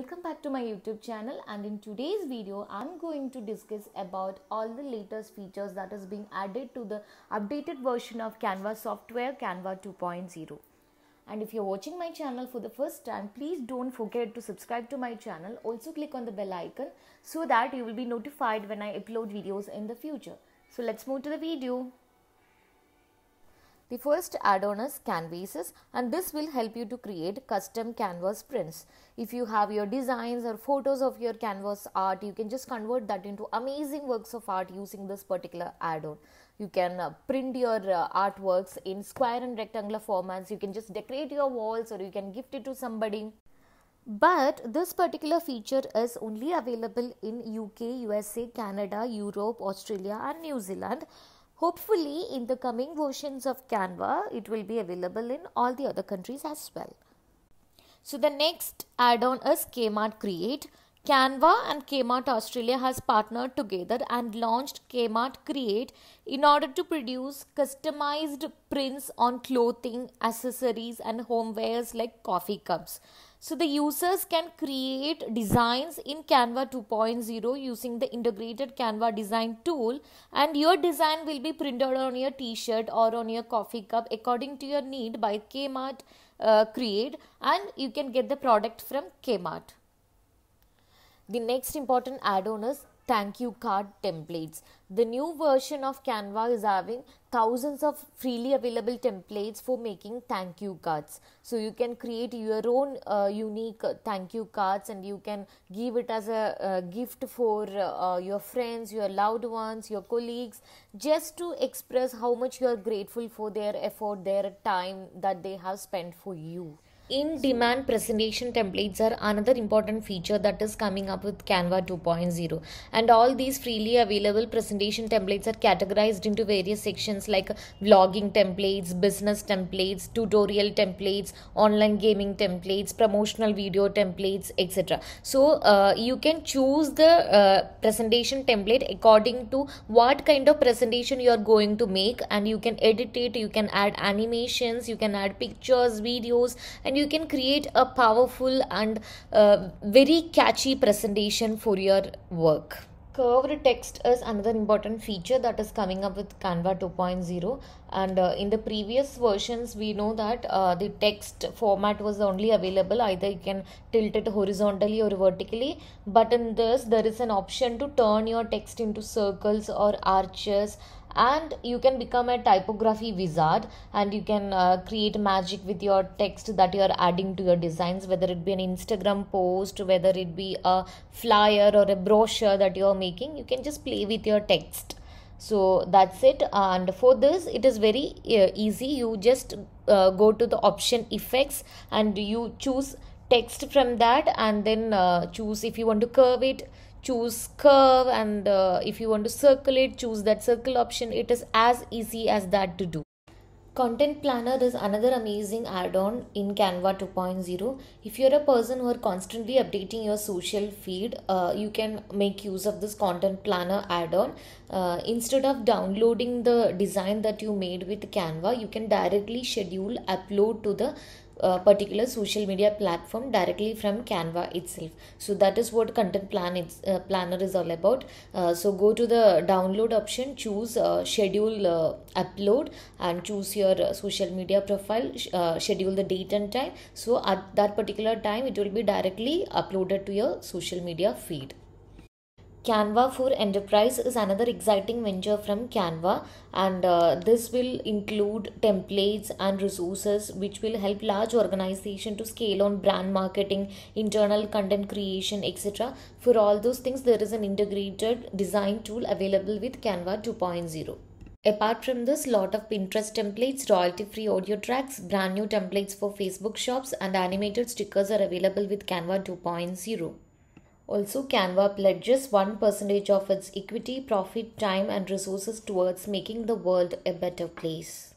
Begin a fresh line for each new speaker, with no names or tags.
welcome back to my youtube channel and in today's video i'm going to discuss about all the latest features that is being added to the updated version of canva software canva 2.0 and if you're watching my channel for the first time please don't forget to subscribe to my channel also click on the bell icon so that you will be notified when i upload videos in the future so let's move to the video the first add-on is canvases and this will help you to create custom canvas prints. If you have your designs or photos of your canvas art, you can just convert that into amazing works of art using this particular add-on. You can uh, print your uh, artworks in square and rectangular formats. You can just decorate your walls or you can gift it to somebody but this particular feature is only available in UK, USA, Canada, Europe, Australia and New Zealand Hopefully, in the coming versions of Canva, it will be available in all the other countries as well. So, the next add on is Kmart Create. Canva and Kmart Australia has partnered together and launched Kmart Create in order to produce customized prints on clothing, accessories, and homewares like coffee cups. So the users can create designs in Canva 2.0 using the integrated Canva design tool and your design will be printed on your t-shirt or on your coffee cup according to your need by Kmart uh, Create and you can get the product from Kmart. The next important add-on is thank you card templates. The new version of Canva is having thousands of freely available templates for making thank you cards. So you can create your own uh, unique uh, thank you cards and you can give it as a uh, gift for uh, your friends, your loved ones, your colleagues, just to express how much you are grateful for their effort, their time that they have spent for you in-demand presentation templates are another important feature that is coming up with Canva 2.0 and all these freely available presentation templates are categorized into various sections like vlogging templates, business templates, tutorial templates, online gaming templates, promotional video templates etc. So uh, you can choose the uh, presentation template according to what kind of presentation you are going to make and you can edit it, you can add animations, you can add pictures, videos and you can create a powerful and uh, very catchy presentation for your work curved text is another important feature that is coming up with canva 2.0 and uh, in the previous versions we know that uh, the text format was only available either you can tilt it horizontally or vertically but in this there is an option to turn your text into circles or arches and you can become a typography wizard and you can uh, create magic with your text that you are adding to your designs whether it be an instagram post whether it be a flyer or a brochure that you are making you can just play with your text so that's it and for this it is very uh, easy you just uh, go to the option effects and you choose text from that and then uh, choose if you want to curve it choose curve and uh, if you want to circle it choose that circle option it is as easy as that to do content planner is another amazing add-on in canva 2.0 if you're a person who are constantly updating your social feed uh, you can make use of this content planner add-on uh, instead of downloading the design that you made with canva you can directly schedule upload to the particular social media platform directly from Canva itself. So that is what Content Plan is, uh, Planner is all about. Uh, so go to the download option, choose uh, schedule uh, upload and choose your uh, social media profile, schedule the date and time. So at that particular time, it will be directly uploaded to your social media feed. Canva for Enterprise is another exciting venture from Canva, and uh, this will include templates and resources which will help large organization to scale on brand marketing, internal content creation, etc. For all those things, there is an integrated design tool available with Canva 2.0. Apart from this, lot of Pinterest templates, royalty-free audio tracks, brand new templates for Facebook shops, and animated stickers are available with Canva 2.0. Also, Canva pledges 1% of its equity, profit, time, and resources towards making the world a better place.